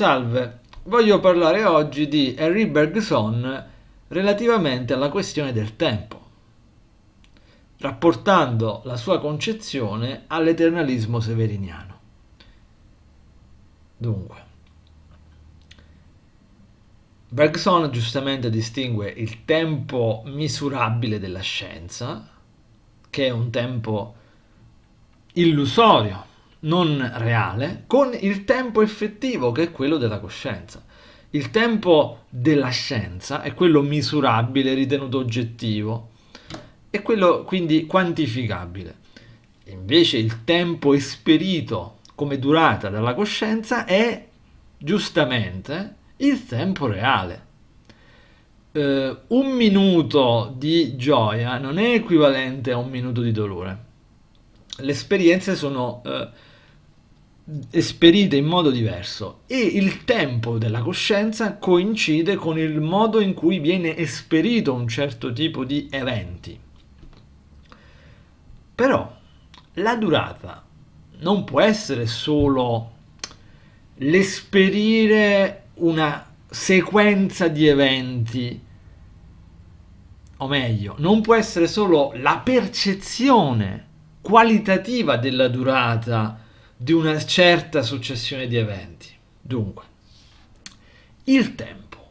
Salve, voglio parlare oggi di Henri Bergson relativamente alla questione del tempo, rapportando la sua concezione all'eternalismo severiniano. Dunque, Bergson giustamente distingue il tempo misurabile della scienza, che è un tempo illusorio, non reale con il tempo effettivo che è quello della coscienza. Il tempo della scienza è quello misurabile, ritenuto oggettivo, è quello quindi quantificabile. Invece il tempo esperito come durata dalla coscienza è giustamente il tempo reale. Eh, un minuto di gioia non è equivalente a un minuto di dolore. Le esperienze sono eh, esperite in modo diverso e il tempo della coscienza coincide con il modo in cui viene esperito un certo tipo di eventi. Però la durata non può essere solo l'esperire una sequenza di eventi, o meglio, non può essere solo la percezione qualitativa della durata di una certa successione di eventi. Dunque, il tempo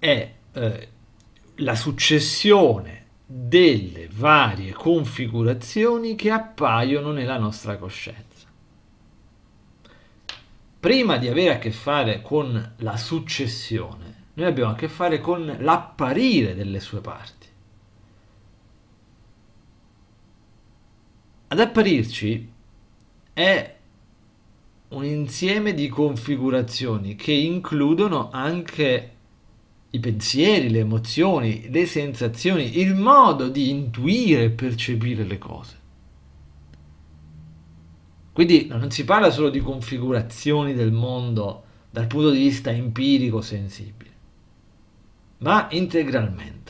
è eh, la successione delle varie configurazioni che appaiono nella nostra coscienza. Prima di avere a che fare con la successione, noi abbiamo a che fare con l'apparire delle sue parti. Ad apparirci è un insieme di configurazioni che includono anche i pensieri, le emozioni, le sensazioni, il modo di intuire e percepire le cose. Quindi non si parla solo di configurazioni del mondo dal punto di vista empirico sensibile, ma integralmente.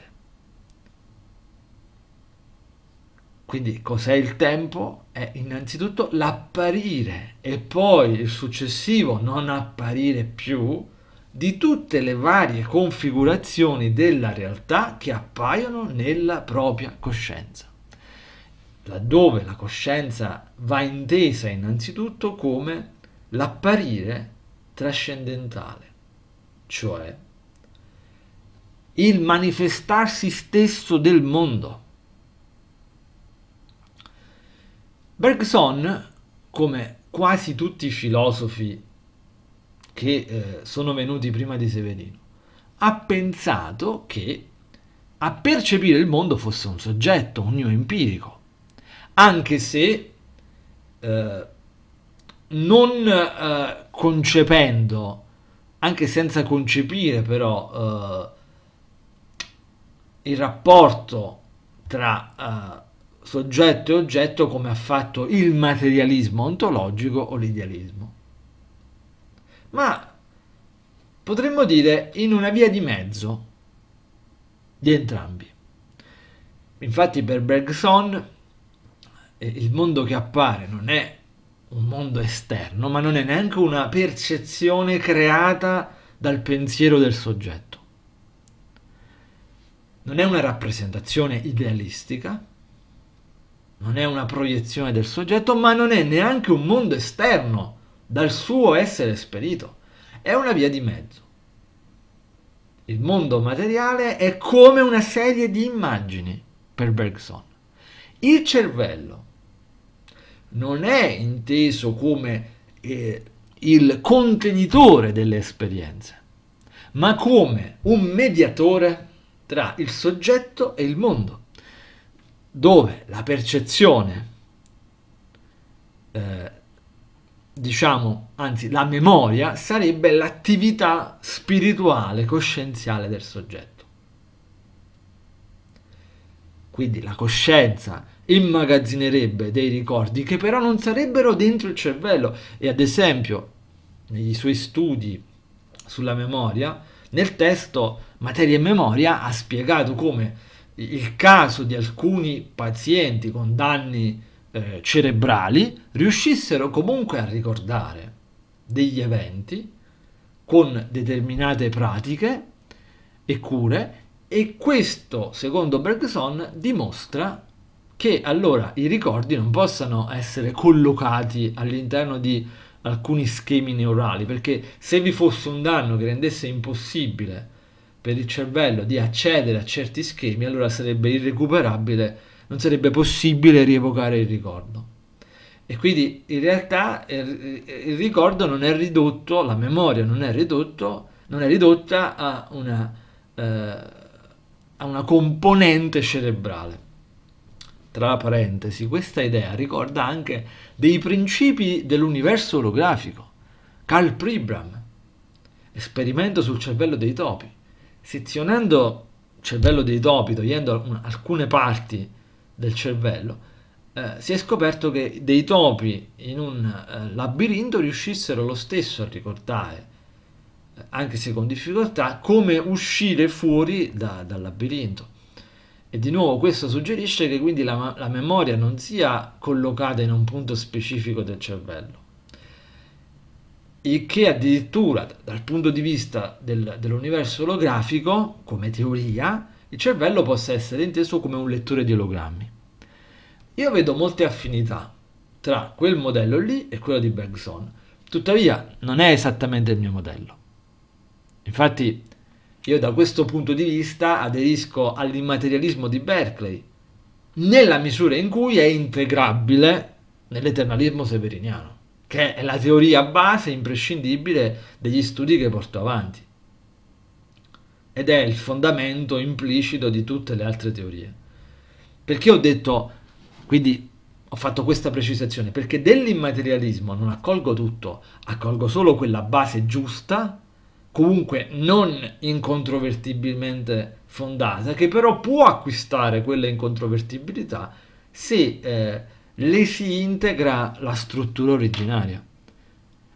Quindi cos'è il tempo? È innanzitutto l'apparire e poi il successivo non apparire più di tutte le varie configurazioni della realtà che appaiono nella propria coscienza, laddove la coscienza va intesa innanzitutto come l'apparire trascendentale, cioè il manifestarsi stesso del mondo Bergson, come quasi tutti i filosofi che eh, sono venuti prima di Severino, ha pensato che a percepire il mondo fosse un soggetto, un io empirico, anche se eh, non eh, concependo, anche senza concepire però eh, il rapporto tra eh, soggetto e oggetto come ha fatto il materialismo ontologico o l'idealismo. Ma potremmo dire in una via di mezzo di entrambi. Infatti per Bergson eh, il mondo che appare non è un mondo esterno, ma non è neanche una percezione creata dal pensiero del soggetto. Non è una rappresentazione idealistica, non è una proiezione del soggetto, ma non è neanche un mondo esterno dal suo essere esperito, è una via di mezzo. Il mondo materiale è come una serie di immagini per Bergson. Il cervello non è inteso come eh, il contenitore delle esperienze, ma come un mediatore tra il soggetto e il mondo dove la percezione, eh, diciamo, anzi la memoria sarebbe l'attività spirituale, coscienziale del soggetto. Quindi la coscienza immagazzinerebbe dei ricordi che però non sarebbero dentro il cervello e ad esempio nei suoi studi sulla memoria, nel testo Materia e Memoria ha spiegato come il caso di alcuni pazienti con danni eh, cerebrali riuscissero comunque a ricordare degli eventi con determinate pratiche e cure e questo, secondo Bergson, dimostra che allora i ricordi non possano essere collocati all'interno di alcuni schemi neurali, perché se vi fosse un danno che rendesse impossibile per il cervello di accedere a certi schemi, allora sarebbe irrecuperabile, non sarebbe possibile rievocare il ricordo. E quindi in realtà il ricordo non è ridotto, la memoria non è, ridotto, non è ridotta a una, eh, a una componente cerebrale. Tra parentesi, questa idea ricorda anche dei principi dell'universo olografico. Carl Pribram, esperimento sul cervello dei topi Sezionando il cervello dei topi, togliendo alcune parti del cervello, eh, si è scoperto che dei topi in un eh, labirinto riuscissero lo stesso a ricordare, eh, anche se con difficoltà, come uscire fuori da, dal labirinto. E di nuovo questo suggerisce che quindi la, la memoria non sia collocata in un punto specifico del cervello, e che addirittura dal punto di vista del, dell'universo olografico, come teoria, il cervello possa essere inteso come un lettore di ologrammi. Io vedo molte affinità tra quel modello lì e quello di Bergson, tuttavia non è esattamente il mio modello. Infatti io da questo punto di vista aderisco all'immaterialismo di Berkeley, nella misura in cui è integrabile nell'eternalismo severiniano che è la teoria base imprescindibile degli studi che porto avanti ed è il fondamento implicito di tutte le altre teorie. Perché ho detto, quindi ho fatto questa precisazione, perché dell'immaterialismo non accolgo tutto, accolgo solo quella base giusta, comunque non incontrovertibilmente fondata, che però può acquistare quella incontrovertibilità se... Eh, le si integra la struttura originaria.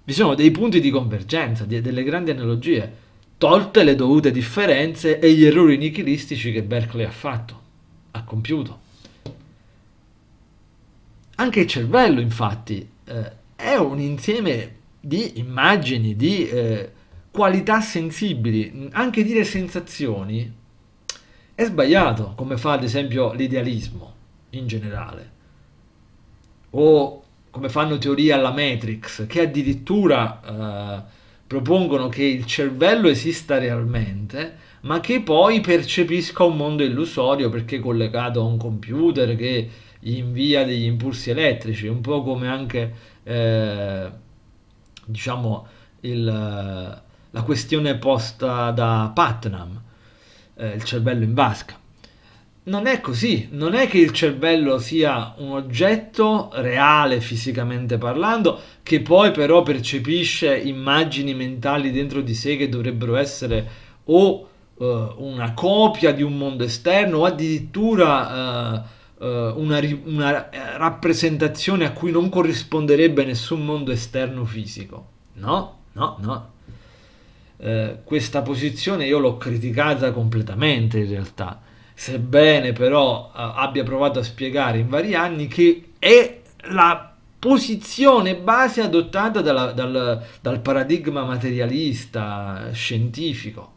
Vi sono dei punti di convergenza, delle grandi analogie, tolte le dovute differenze e gli errori nichilistici che Berkeley ha fatto, ha compiuto. Anche il cervello, infatti, eh, è un insieme di immagini, di eh, qualità sensibili, anche dire sensazioni, è sbagliato, come fa ad esempio l'idealismo in generale o come fanno teoria alla Matrix, che addirittura eh, propongono che il cervello esista realmente, ma che poi percepisca un mondo illusorio perché è collegato a un computer che gli invia degli impulsi elettrici, un po' come anche eh, diciamo il, la questione posta da Putnam, eh, il cervello in vasca non è così, non è che il cervello sia un oggetto reale fisicamente parlando, che poi però percepisce immagini mentali dentro di sé che dovrebbero essere o eh, una copia di un mondo esterno o addirittura eh, eh, una, una rappresentazione a cui non corrisponderebbe nessun mondo esterno fisico. No, no, no, eh, questa posizione io l'ho criticata completamente in realtà sebbene però eh, abbia provato a spiegare in vari anni che è la posizione base adottata dalla, dal, dal paradigma materialista scientifico.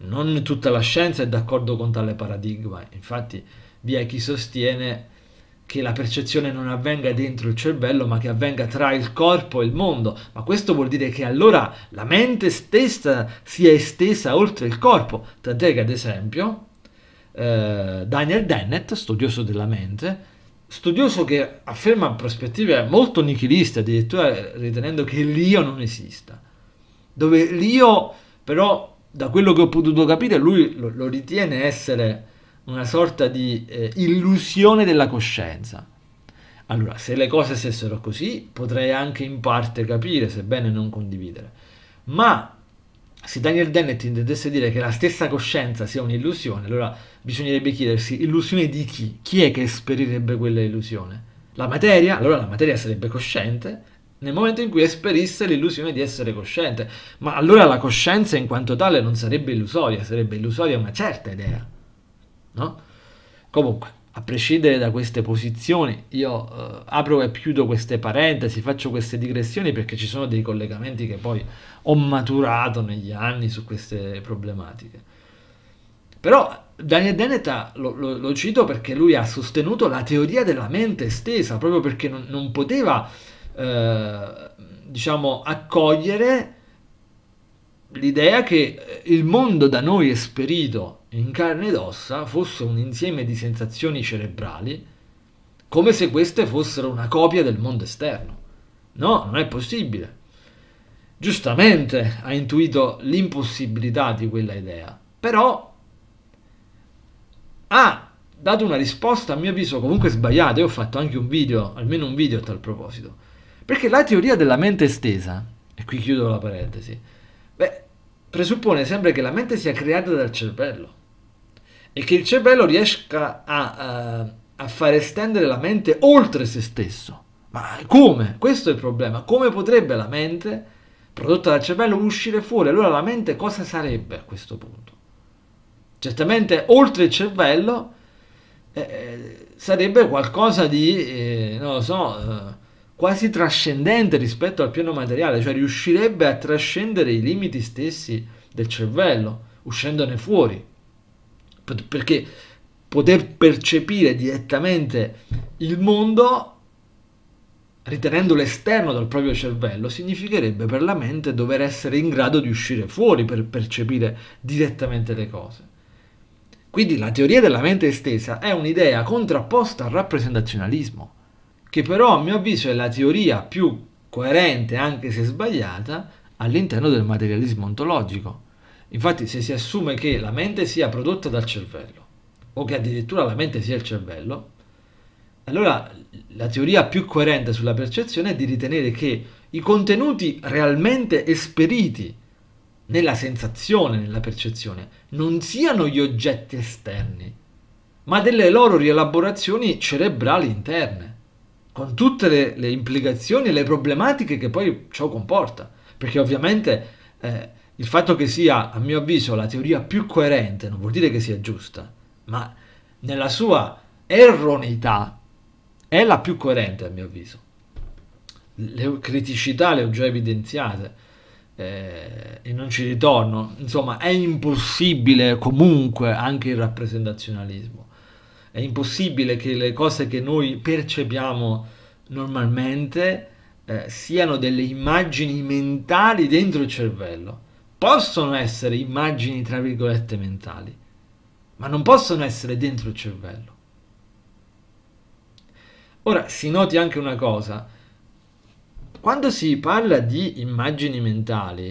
Non tutta la scienza è d'accordo con tale paradigma, infatti vi è chi sostiene che la percezione non avvenga dentro il cervello, ma che avvenga tra il corpo e il mondo. Ma questo vuol dire che allora la mente stessa si è estesa oltre il corpo. Tant'è che, ad esempio, eh, Daniel Dennett, studioso della mente, studioso che afferma prospettive molto nichiliste, addirittura ritenendo che l'io non esista, dove l'io però, da quello che ho potuto capire, lui lo, lo ritiene essere una sorta di eh, illusione della coscienza. Allora, se le cose stessero così, potrei anche in parte capire, sebbene non condividere. Ma se Daniel Dennett intendesse dire che la stessa coscienza sia un'illusione, allora bisognerebbe chiedersi illusione di chi? Chi è che esperirebbe quella illusione? La materia? Allora la materia sarebbe cosciente nel momento in cui esperisse l'illusione di essere cosciente, ma allora la coscienza in quanto tale non sarebbe illusoria, sarebbe illusoria una certa idea, no? Comunque, a prescindere da queste posizioni, io eh, apro e chiudo queste parentesi, faccio queste digressioni perché ci sono dei collegamenti che poi ho maturato negli anni su queste problematiche. Però Daniel Deneta lo, lo, lo, cito perché lui ha sostenuto la teoria della mente estesa, proprio perché non, non poteva, eh, diciamo, accogliere l'idea che eh, il mondo da noi esperito in carne ed ossa fosse un insieme di sensazioni cerebrali, come se queste fossero una copia del mondo esterno. No, non è possibile. Giustamente ha intuito l'impossibilità di quella idea, però ha dato una risposta a mio avviso comunque sbagliata, io ho fatto anche un video, almeno un video a tal proposito, perché la teoria della mente estesa, e qui chiudo la parentesi, beh, presuppone sempre che la mente sia creata dal cervello e che il cervello riesca a, uh, a far estendere la mente oltre se stesso. Ma come? Questo è il problema. Come potrebbe la mente, prodotta dal cervello, uscire fuori? Allora la mente cosa sarebbe a questo punto? certamente oltre il cervello eh, eh, sarebbe qualcosa di, eh, non lo so, eh, quasi trascendente rispetto al piano materiale, cioè riuscirebbe a trascendere i limiti stessi del cervello, uscendone fuori, perché poter percepire direttamente il mondo ritenendolo esterno dal proprio cervello significherebbe per la mente dover essere in grado di uscire fuori per percepire direttamente le cose. Quindi la teoria della mente estesa è un'idea contrapposta al rappresentazionalismo, che però a mio avviso è la teoria più coerente, anche se sbagliata, all'interno del materialismo ontologico. Infatti se si assume che la mente sia prodotta dal cervello, o che addirittura la mente sia il cervello, allora la teoria più coerente sulla percezione è di ritenere che i contenuti realmente esperiti nella sensazione, nella percezione, non siano gli oggetti esterni, ma delle loro rielaborazioni cerebrali interne, con tutte le, le implicazioni e le problematiche che poi ciò comporta. Perché ovviamente eh, il fatto che sia, a mio avviso, la teoria più coerente non vuol dire che sia giusta, ma nella sua erroneità è la più coerente, a mio avviso. Le criticità le ho già evidenziate eh, e non ci ritorno. Insomma, è impossibile comunque anche il rappresentazionalismo. È impossibile che le cose che noi percepiamo normalmente eh, siano delle immagini mentali dentro il cervello. Possono essere immagini, tra virgolette, mentali, ma non possono essere dentro il cervello. Ora si noti anche una cosa, quando si parla di immagini mentali,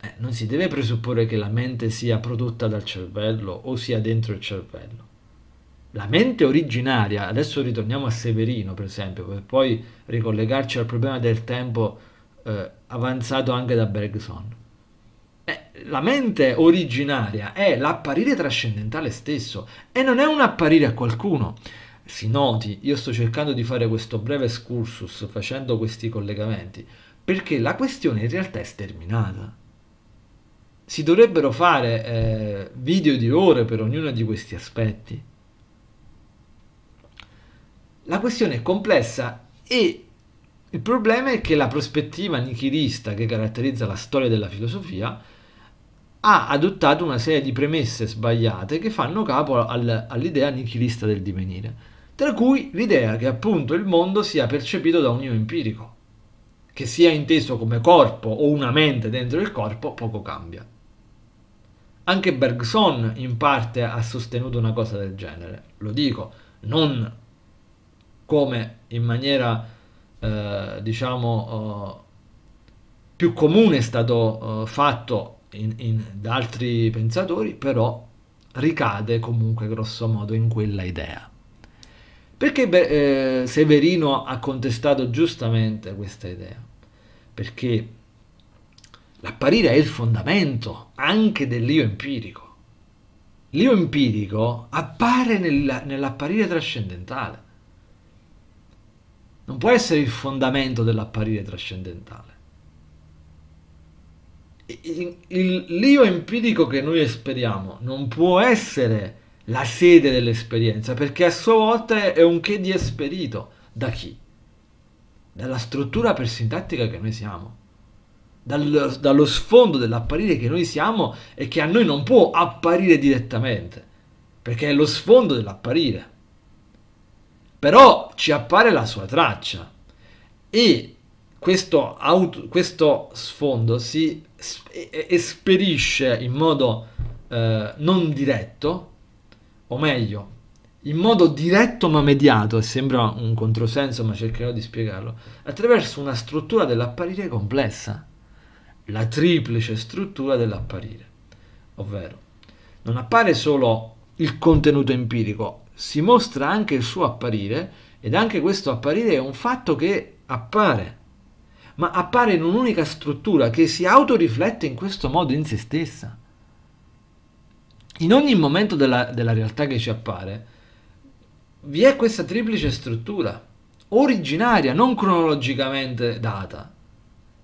eh, non si deve presupporre che la mente sia prodotta dal cervello o sia dentro il cervello. La mente originaria, adesso ritorniamo a Severino per esempio, per poi ricollegarci al problema del tempo eh, avanzato anche da Bergson. Eh, la mente originaria è l'apparire trascendentale stesso e non è un apparire a qualcuno si noti, io sto cercando di fare questo breve excursus facendo questi collegamenti, perché la questione in realtà è sterminata. Si dovrebbero fare eh, video di ore per ognuno di questi aspetti. La questione è complessa e il problema è che la prospettiva nichilista che caratterizza la storia della filosofia ha adottato una serie di premesse sbagliate che fanno capo al, all'idea nichilista del divenire tra cui l'idea che appunto il mondo sia percepito da un io empirico. Che sia inteso come corpo o una mente dentro il corpo poco cambia. Anche Bergson in parte ha sostenuto una cosa del genere, lo dico, non come in maniera eh, diciamo eh, più comune è stato eh, fatto in, in, da altri pensatori, però ricade comunque grossomodo in quella idea. Perché eh, Severino ha contestato giustamente questa idea? Perché l'apparire è il fondamento anche dell'io empirico. L'io empirico appare nell'apparire trascendentale. Non può essere il fondamento dell'apparire trascendentale. L'io empirico che noi esperiamo non può essere la sede dell'esperienza, perché a sua volta è un che di esperito. Da chi? Dalla struttura persintattica che noi siamo, dal, dallo sfondo dell'apparire che noi siamo e che a noi non può apparire direttamente, perché è lo sfondo dell'apparire. Però ci appare la sua traccia e questo, auto, questo sfondo si esperisce in modo eh, non diretto o meglio, in modo diretto ma mediato, e sembra un controsenso ma cercherò di spiegarlo, attraverso una struttura dell'apparire complessa, la triplice struttura dell'apparire, ovvero non appare solo il contenuto empirico, si mostra anche il suo apparire ed anche questo apparire è un fatto che appare, ma appare in un'unica struttura che si autoriflette in questo modo in se stessa in ogni momento della, della realtà che ci appare, vi è questa triplice struttura, originaria, non cronologicamente data,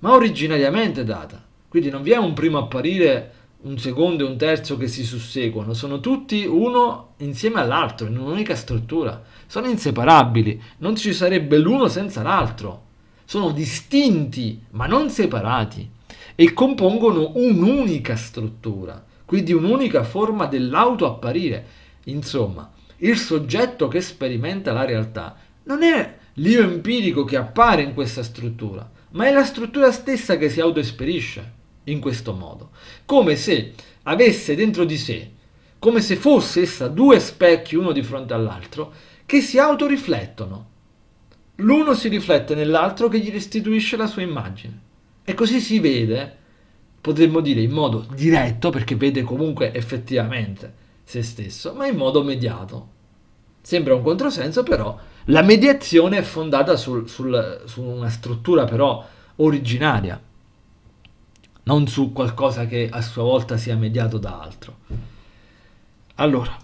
ma originariamente data. Quindi non vi è un primo apparire, un secondo e un terzo che si susseguono, sono tutti uno insieme all'altro, in un'unica struttura. Sono inseparabili, non ci sarebbe l'uno senza l'altro. Sono distinti, ma non separati, e compongono un'unica struttura quindi un'unica forma dell'autoapparire. Insomma, il soggetto che sperimenta la realtà non è l'io empirico che appare in questa struttura, ma è la struttura stessa che si autoesperisce in questo modo, come se avesse dentro di sé, come se fosse essa due specchi uno di fronte all'altro, che si autoriflettono. L'uno si riflette nell'altro che gli restituisce la sua immagine. E così si vede potremmo dire in modo diretto, perché vede comunque effettivamente se stesso, ma in modo mediato. Sembra un controsenso, però la mediazione è fondata sul, sul, su una struttura però originaria, non su qualcosa che a sua volta sia mediato da altro. Allora,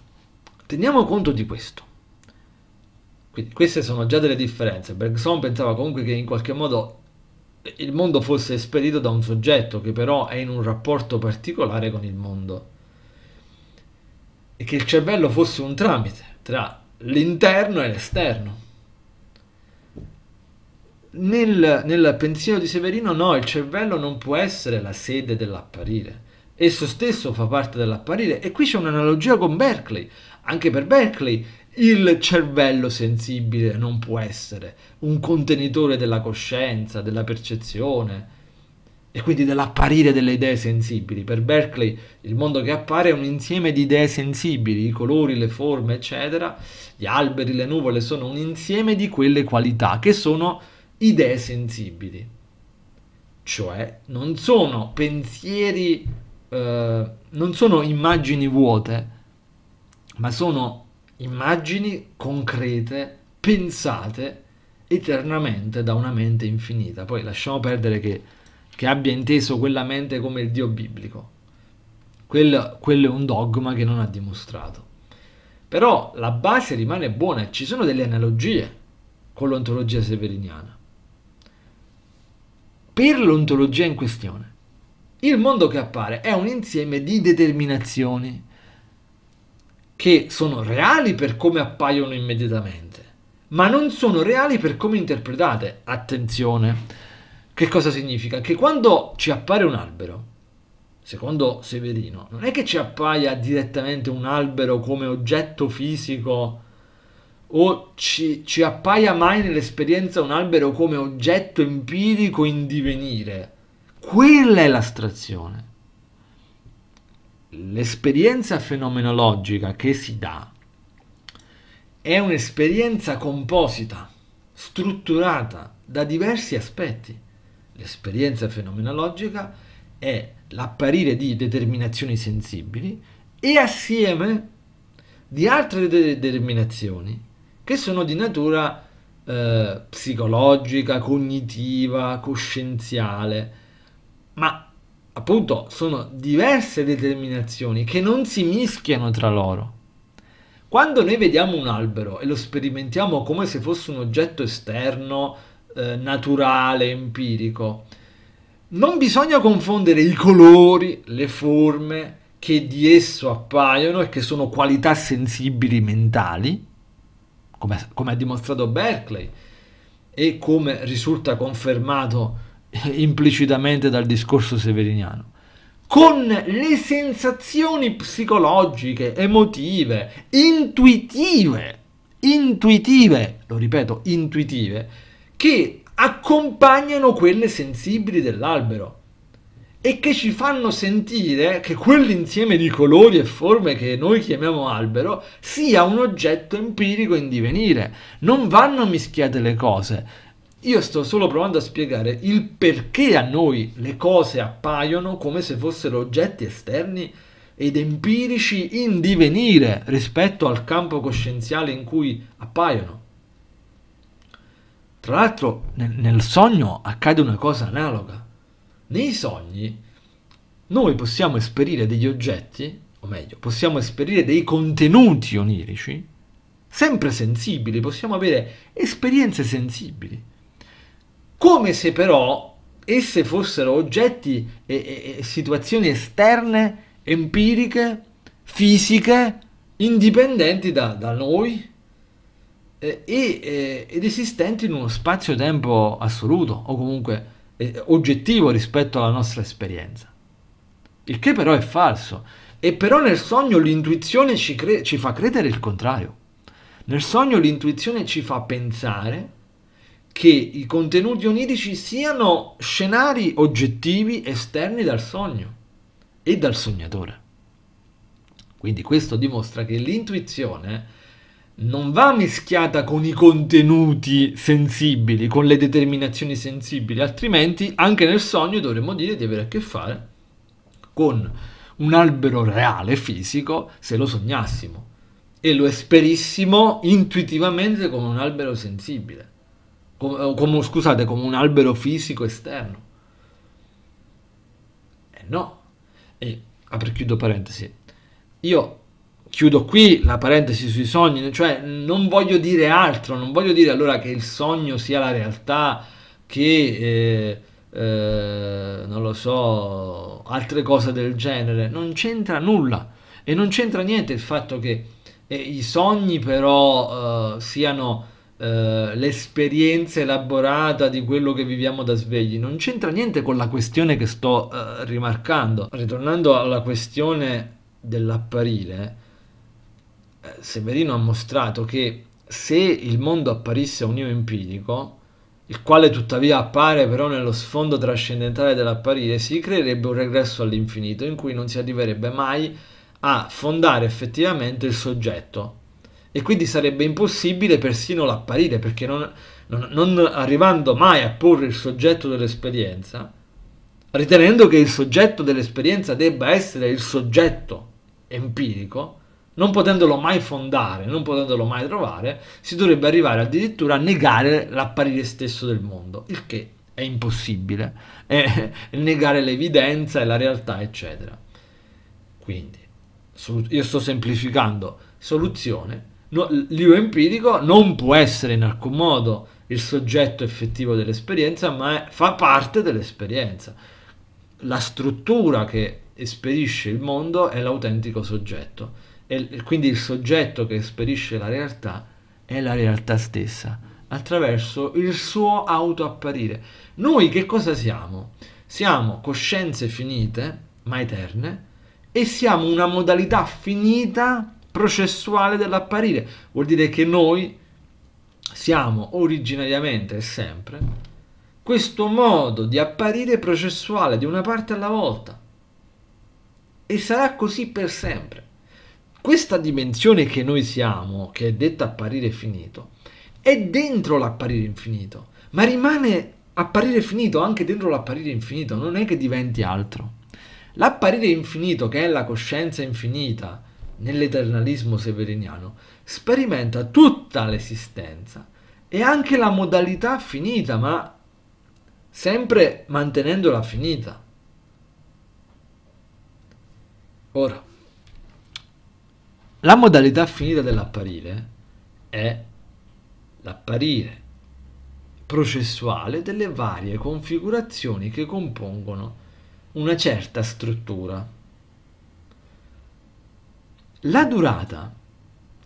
teniamo conto di questo. Quindi queste sono già delle differenze. Bergson pensava comunque che in qualche modo il mondo fosse spedito da un soggetto che però è in un rapporto particolare con il mondo e che il cervello fosse un tramite tra l'interno e l'esterno. Nel, nel, pensiero di Severino no, il cervello non può essere la sede dell'apparire, esso stesso fa parte dell'apparire e qui c'è un'analogia con Berkeley, anche per Berkeley il cervello sensibile non può essere un contenitore della coscienza, della percezione e quindi dell'apparire delle idee sensibili. Per Berkeley il mondo che appare è un insieme di idee sensibili, i colori, le forme, eccetera, gli alberi, le nuvole sono un insieme di quelle qualità che sono idee sensibili. Cioè non sono pensieri, eh, non sono immagini vuote, ma sono immagini concrete, pensate eternamente da una mente infinita. Poi lasciamo perdere che, che abbia inteso quella mente come il Dio biblico. Quello, quello è un dogma che non ha dimostrato. Però la base rimane buona e ci sono delle analogie con l'ontologia severiniana. Per l'ontologia in questione, il mondo che appare è un insieme di determinazioni, che sono reali per come appaiono immediatamente, ma non sono reali per come interpretate. Attenzione! Che cosa significa? Che quando ci appare un albero, secondo Severino, non è che ci appaia direttamente un albero come oggetto fisico o ci, ci appaia mai nell'esperienza un albero come oggetto empirico in divenire. Quella è l'astrazione l'esperienza fenomenologica che si dà è un'esperienza composita, strutturata da diversi aspetti. L'esperienza fenomenologica è l'apparire di determinazioni sensibili e assieme di altre determinazioni che sono di natura eh, psicologica, cognitiva, coscienziale, ma appunto sono diverse determinazioni che non si mischiano tra loro. Quando noi vediamo un albero e lo sperimentiamo come se fosse un oggetto esterno, eh, naturale, empirico, non bisogna confondere i colori, le forme che di esso appaiono e che sono qualità sensibili mentali, come, come ha dimostrato Berkeley e come risulta confermato implicitamente dal discorso severiniano, con le sensazioni psicologiche, emotive, intuitive, intuitive, lo ripeto, intuitive, che accompagnano quelle sensibili dell'albero e che ci fanno sentire che quell'insieme di colori e forme che noi chiamiamo albero sia un oggetto empirico in divenire. Non vanno mischiate le cose. Io sto solo provando a spiegare il perché a noi le cose appaiono come se fossero oggetti esterni ed empirici in divenire rispetto al campo coscienziale in cui appaiono. Tra l'altro nel, nel sogno accade una cosa analoga. Nei sogni noi possiamo esperire degli oggetti, o meglio, possiamo esperire dei contenuti onirici, sempre sensibili, possiamo avere esperienze sensibili come se però esse fossero oggetti e, e situazioni esterne, empiriche, fisiche, indipendenti da, da noi eh, e, eh, ed esistenti in uno spazio-tempo assoluto o comunque eh, oggettivo rispetto alla nostra esperienza. Il che però è falso. E però nel sogno l'intuizione ci, cre- ci fa credere il contrario. Nel sogno l'intuizione ci fa pensare che i contenuti onirici siano scenari oggettivi esterni dal sogno e dal sognatore. Quindi questo dimostra che l'intuizione non va mischiata con i contenuti sensibili, con le determinazioni sensibili, altrimenti anche nel sogno dovremmo dire di avere a che fare con un albero reale, fisico, se lo sognassimo e lo esperissimo intuitivamente come un albero sensibile come, eh, come, scusate, come un albero fisico esterno. E eh, no. E apro chiudo parentesi. Io chiudo qui la parentesi sui sogni, cioè non voglio dire altro, non voglio dire allora che il sogno sia la realtà, che... Eh, eh, non lo so, altre cose del genere. Non c'entra nulla e non c'entra niente il fatto che eh, i sogni però eh, siano eh, l'esperienza elaborata di quello che viviamo da svegli non c'entra niente con la questione che sto eh, rimarcando ritornando alla questione dell'apparire eh, Severino ha mostrato che se il mondo apparisse un io empirico il quale tuttavia appare però nello sfondo trascendentale dell'apparire, si creerebbe un regresso all'infinito in cui non si arriverebbe mai a fondare effettivamente il soggetto, e quindi sarebbe impossibile persino l'apparire perché non, non, non arrivando mai a porre il soggetto dell'esperienza, ritenendo che il soggetto dell'esperienza debba essere il soggetto empirico, non potendolo mai fondare, non potendolo mai trovare, si dovrebbe arrivare addirittura a negare l'apparire stesso del mondo, il che è impossibile, è negare l'evidenza e la realtà, eccetera. Quindi, io sto semplificando, soluzione no, l'io empirico non può essere in alcun modo il soggetto effettivo dell'esperienza, ma è, fa parte dell'esperienza. La struttura che esperisce il mondo è l'autentico soggetto e quindi il soggetto che esperisce la realtà è la realtà stessa attraverso il suo autoapparire. Noi che cosa siamo? Siamo coscienze finite, ma eterne, e siamo una modalità finita processuale dell'apparire. Vuol dire che noi siamo originariamente e sempre questo modo di apparire processuale di una parte alla volta. E sarà così per sempre. Questa dimensione che noi siamo, che è detta apparire finito, è dentro l'apparire infinito, ma rimane apparire finito anche dentro l'apparire infinito, non è che diventi altro. L'apparire infinito, che è la coscienza infinita, nell'eternalismo severiniano, sperimenta tutta l'esistenza e anche la modalità finita, ma sempre mantenendola finita. Ora, la modalità finita dell'apparire è l'apparire processuale delle varie configurazioni che compongono una certa struttura la durata,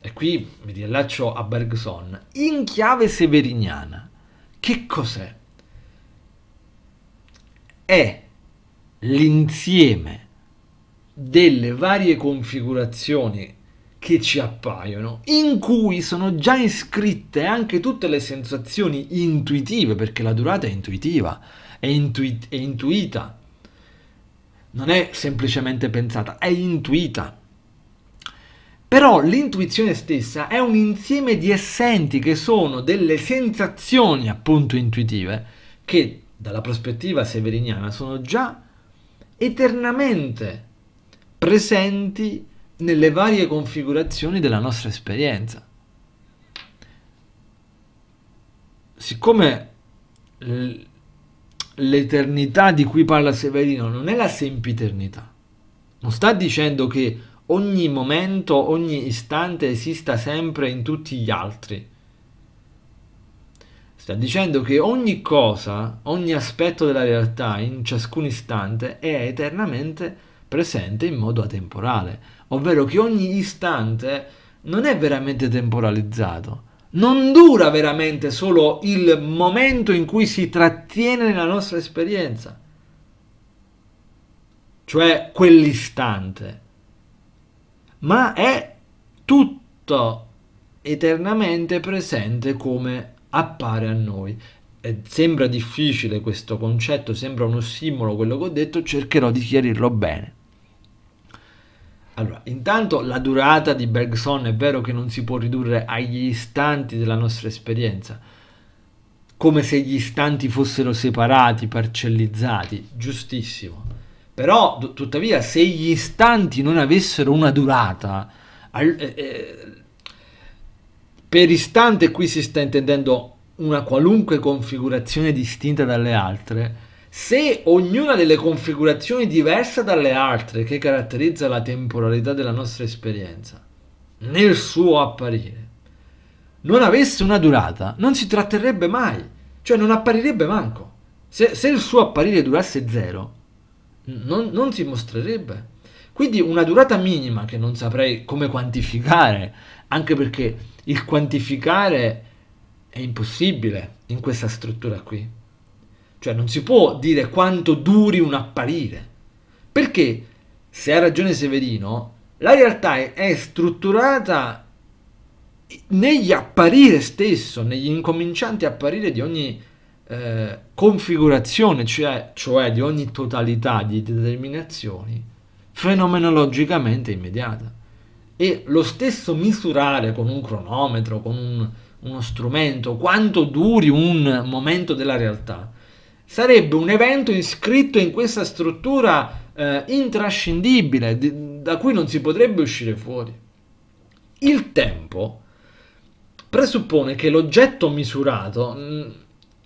e qui mi riallaccio a Bergson, in chiave severiniana, che cos'è? È l'insieme delle varie configurazioni che ci appaiono, in cui sono già iscritte anche tutte le sensazioni intuitive, perché la durata è intuitiva, è, intuit- è intuita, non è semplicemente pensata, è intuita. Però l'intuizione stessa è un insieme di essenti che sono delle sensazioni appunto intuitive che dalla prospettiva severiniana sono già eternamente presenti nelle varie configurazioni della nostra esperienza. Siccome l'eternità di cui parla Severino non è la sempiternità, non sta dicendo che ogni momento, ogni istante esista sempre in tutti gli altri. Sta dicendo che ogni cosa, ogni aspetto della realtà in ciascun istante è eternamente presente in modo atemporale, ovvero che ogni istante non è veramente temporalizzato, non dura veramente solo il momento in cui si trattiene nella nostra esperienza, cioè quell'istante ma è tutto eternamente presente come appare a noi. E sembra difficile questo concetto, sembra uno stimolo quello che ho detto, cercherò di chiarirlo bene. Allora, intanto la durata di Bergson è vero che non si può ridurre agli istanti della nostra esperienza, come se gli istanti fossero separati, parcellizzati, giustissimo però, tuttavia, se gli istanti non avessero una durata, al, eh, eh, per istante qui si sta intendendo una qualunque configurazione distinta dalle altre, se ognuna delle configurazioni diversa dalle altre che caratterizza la temporalità della nostra esperienza, nel suo apparire, non avesse una durata, non si tratterebbe mai, cioè non apparirebbe manco. Se, se il suo apparire durasse zero, non, non si mostrerebbe. Quindi una durata minima che non saprei come quantificare, anche perché il quantificare è impossibile in questa struttura qui. Cioè non si può dire quanto duri un apparire. Perché, se ha ragione Severino, la realtà è strutturata negli apparire stesso, negli incomincianti apparire di ogni eh, configurazione, cioè, cioè di ogni totalità di determinazioni, fenomenologicamente immediata. E lo stesso misurare con un cronometro, con un, uno strumento, quanto duri un momento della realtà, sarebbe un evento iscritto in questa struttura eh, intrascindibile, di, da cui non si potrebbe uscire fuori. Il tempo presuppone che l'oggetto misurato mh, mm,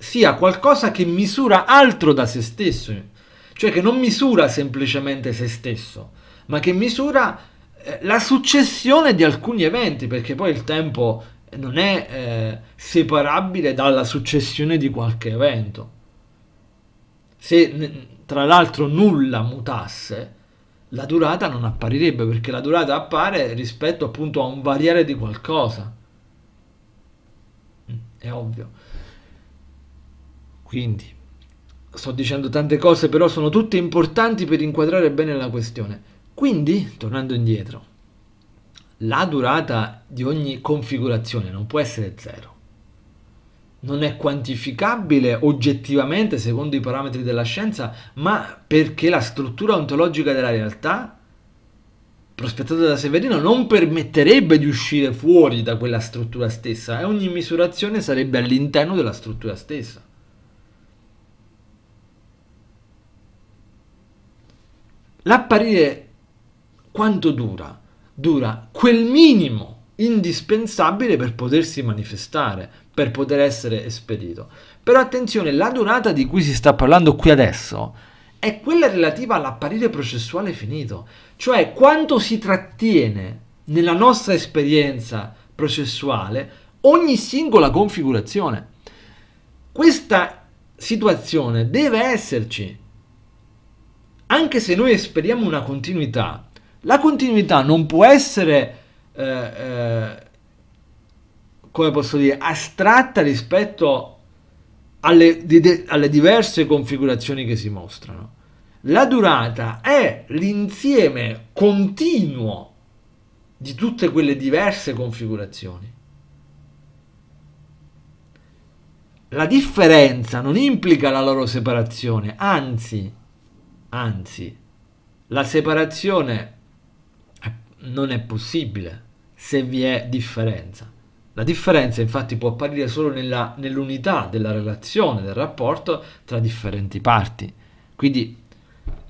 sia qualcosa che misura altro da se stesso, cioè che non misura semplicemente se stesso, ma che misura eh, la successione di alcuni eventi, perché poi il tempo non è eh, separabile dalla successione di qualche evento. Se tra l'altro nulla mutasse, la durata non apparirebbe perché la durata appare rispetto appunto a un variare di qualcosa. Mm, è ovvio. Quindi, sto dicendo tante cose, però sono tutte importanti per inquadrare bene la questione. Quindi, tornando indietro, la durata di ogni configurazione non può essere zero. Non è quantificabile oggettivamente secondo i parametri della scienza, ma perché la struttura ontologica della realtà prospettata da Severino non permetterebbe di uscire fuori da quella struttura stessa e ogni misurazione sarebbe all'interno della struttura stessa. L'apparire quanto dura? Dura quel minimo indispensabile per potersi manifestare, per poter essere espedito. Però attenzione, la durata di cui si sta parlando qui adesso è quella relativa all'apparire processuale finito, cioè quanto si trattiene nella nostra esperienza processuale ogni singola configurazione. Questa situazione deve esserci anche se noi speriamo una continuità, la continuità non può essere, eh, eh, come posso dire, astratta rispetto alle, di, de, alle diverse configurazioni che si mostrano. La durata è l'insieme continuo di tutte quelle diverse configurazioni. La differenza non implica la loro separazione, anzi anzi, la separazione non è possibile se vi è differenza. La differenza infatti può apparire solo nell'unità della relazione, del rapporto tra differenti parti. Quindi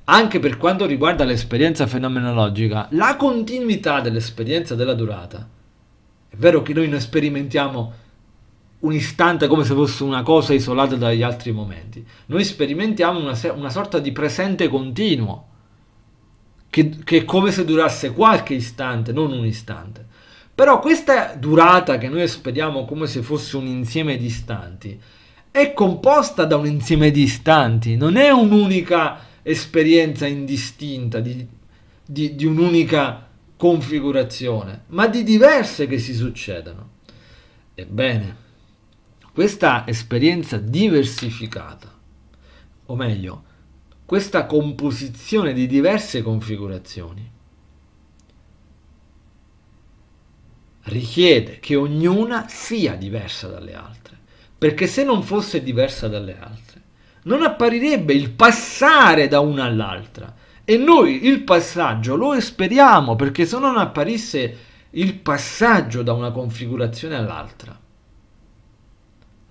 anche per quanto riguarda l'esperienza fenomenologica, la continuità dell'esperienza della durata, è vero che noi ne sperimentiamo un istante come se fosse una cosa isolata dagli altri momenti. Noi sperimentiamo una, una sorta di presente continuo, che, che, è come se durasse qualche istante, non un istante. Però questa durata che noi esperiamo come se fosse un insieme di istanti è composta da un insieme di istanti, non è un'unica esperienza indistinta di, di, di un'unica configurazione, ma di diverse che si succedono. Ebbene, questa esperienza diversificata, o meglio, questa composizione di diverse configurazioni, richiede che ognuna sia diversa dalle altre, perché se non fosse diversa dalle altre, non apparirebbe il passare da una all'altra. E noi il passaggio lo esperiamo, perché se non apparisse il passaggio da una configurazione all'altra,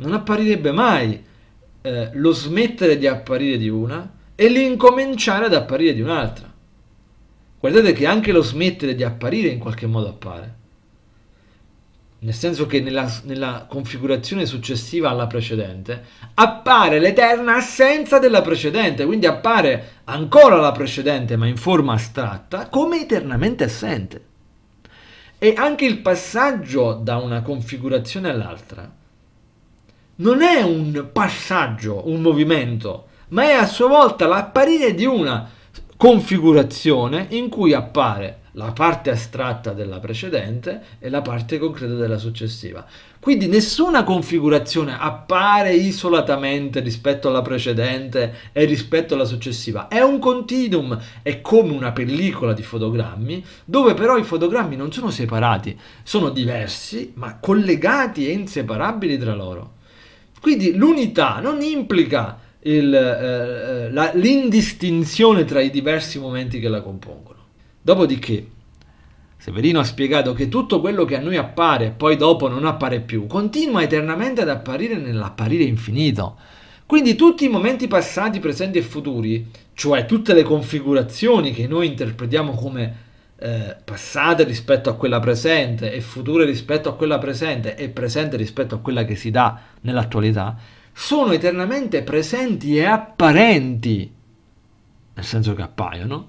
non apparirebbe mai eh, lo smettere di apparire di una e l'incominciare ad apparire di un'altra. Guardate che anche lo smettere di apparire in qualche modo appare, nel senso che nella, nella configurazione successiva alla precedente appare l'eterna assenza della precedente, quindi appare ancora la precedente ma in forma astratta come eternamente assente. E anche il passaggio da una configurazione all'altra non è un passaggio, un movimento, ma è a sua volta l'apparire di una configurazione in cui appare la parte astratta della precedente e la parte concreta della successiva. Quindi nessuna configurazione appare isolatamente rispetto alla precedente e rispetto alla successiva. È un continuum, è come una pellicola di fotogrammi, dove però i fotogrammi non sono separati, sono diversi ma collegati e inseparabili tra loro. Quindi l'unità non implica il, eh, eh, la, l'indistinzione tra i diversi momenti che la compongono. Dopodiché, Severino ha spiegato che tutto quello che a noi appare e poi dopo non appare più, continua eternamente ad apparire nell'apparire infinito. Quindi tutti i momenti passati, presenti e futuri, cioè tutte le configurazioni che noi interpretiamo come eh, passate rispetto a quella presente e future rispetto a quella presente e presente rispetto a quella che si dà nell'attualità, sono eternamente presenti e apparenti, nel senso che appaiono,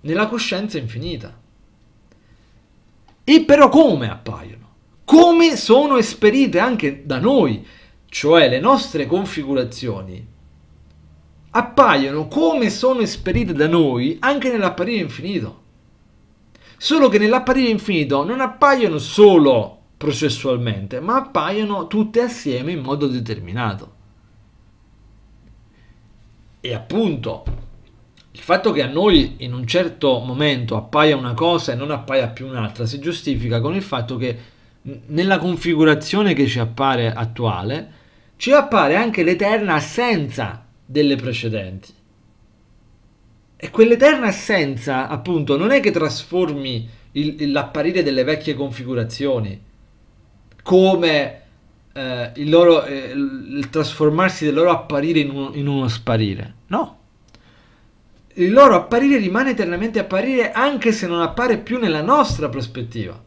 nella coscienza infinita. E però come appaiono? Come sono esperite anche da noi, cioè le nostre configurazioni appaiono come sono esperite da noi anche nell'apparire infinito. Solo che nell'apparire infinito non appaiono solo processualmente, ma appaiono tutte assieme in modo determinato. E appunto, il fatto che a noi in un certo momento appaia una cosa e non appaia più un'altra si giustifica con il fatto che nella configurazione che ci appare attuale ci appare anche l'eterna assenza delle precedenti. E quell'eterna essenza, appunto, non è che trasformi il, l'apparire delle vecchie configurazioni come eh, il, loro, eh, il trasformarsi del loro apparire in, un, in uno sparire. No. Il loro apparire rimane eternamente apparire anche se non appare più nella nostra prospettiva.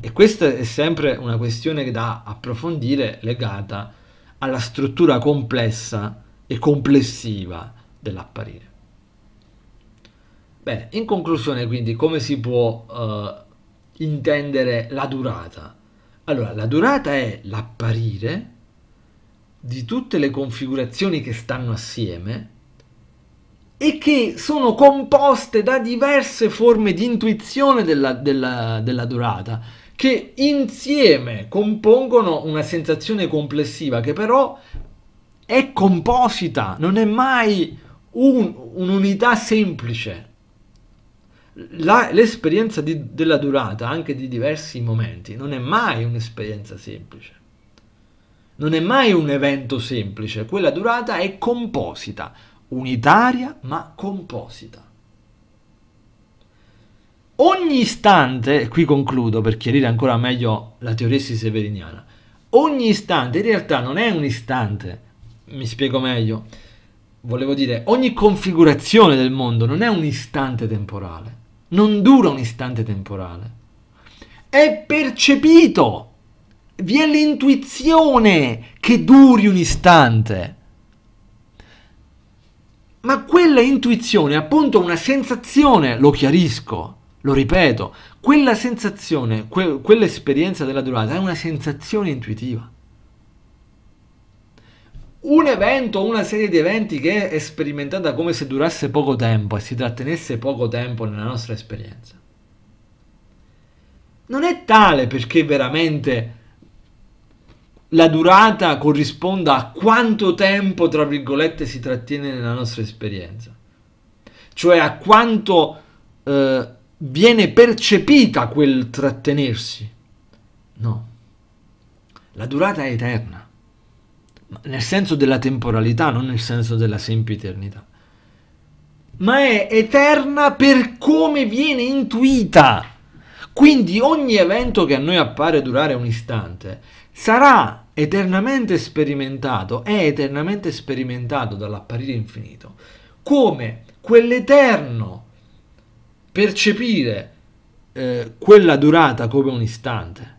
E questa è sempre una questione da approfondire legata alla struttura complessa e complessiva dell'apparire. Bene, in conclusione quindi come si può eh, intendere la durata? Allora, la durata è l'apparire di tutte le configurazioni che stanno assieme e che sono composte da diverse forme di intuizione della, della, della durata, che insieme compongono una sensazione complessiva che però è composita, non è mai un'unità un semplice. l'esperienza della durata, anche di diversi momenti, non è mai un'esperienza semplice. Non è mai un evento semplice, quella durata è composita, unitaria ma composita. Ogni istante, e qui concludo per chiarire ancora meglio la teoressi severiniana, ogni istante in realtà non è un istante, mi spiego meglio. Volevo dire, ogni configurazione del mondo non è un istante temporale, non dura un istante temporale. È percepito, vi è l'intuizione che duri un istante. Ma quella intuizione è appunto una sensazione, lo chiarisco, lo ripeto, quella sensazione, que- quell'esperienza della durata è una sensazione intuitiva un evento, una serie di eventi che è sperimentata come se durasse poco tempo e si trattenesse poco tempo nella nostra esperienza. Non è tale perché veramente la durata corrisponda a quanto tempo, tra virgolette, si trattiene nella nostra esperienza, cioè a quanto eh, viene percepita quel trattenersi. No, la durata è eterna nel senso della temporalità, non nel senso della sempiternità, ma è eterna per come viene intuita. Quindi ogni evento che a noi appare durare un istante sarà eternamente sperimentato, è eternamente sperimentato dall'apparire infinito, come quell'eterno percepire eh, quella durata come un istante